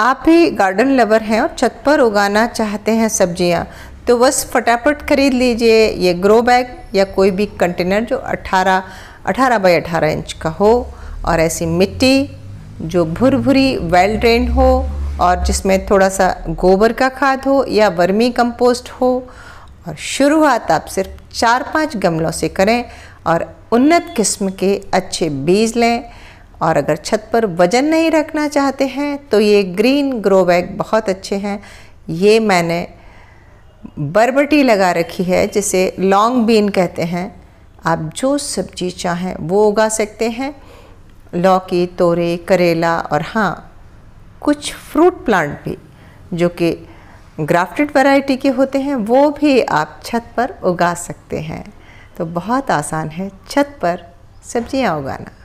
आप भी garden lover हैं और छत पर उगाना चाहते हैं सब्जियां तो बस फटाफट खरीद लीजिए ये ग्रो बैग या कोई भी कंटेनर जो 18 18 बाई 18 इंच का हो और ऐसी मिट्टी जो भुर भुरी वेल ड्रेन हो और जिसमें थोड़ा सा गोबर का खाद हो या वर्मी कंपोस्ट हो और शुरुआत आप सिर्फ चार पांच गमलों से करें और उन्नत किस्म के अच्छे बीज लें और अगर छत पर वज़न नहीं रखना चाहते हैं तो ये ग्रीन ग्रो बैग बहुत अच्छे हैं ये मैंने बरबटी लगा रखी है जिसे लॉन्ग बीन कहते हैं आप जो सब्जी चाहें वो उगा सकते हैं लौकी तोरे करेला और हाँ कुछ फ्रूट प्लांट भी जो कि ग्राफ्टेड वैरायटी के होते हैं वो भी आप छत पर उगा सकते हैं तो बहुत आसान है छत पर सब्ज़ियाँ उगाना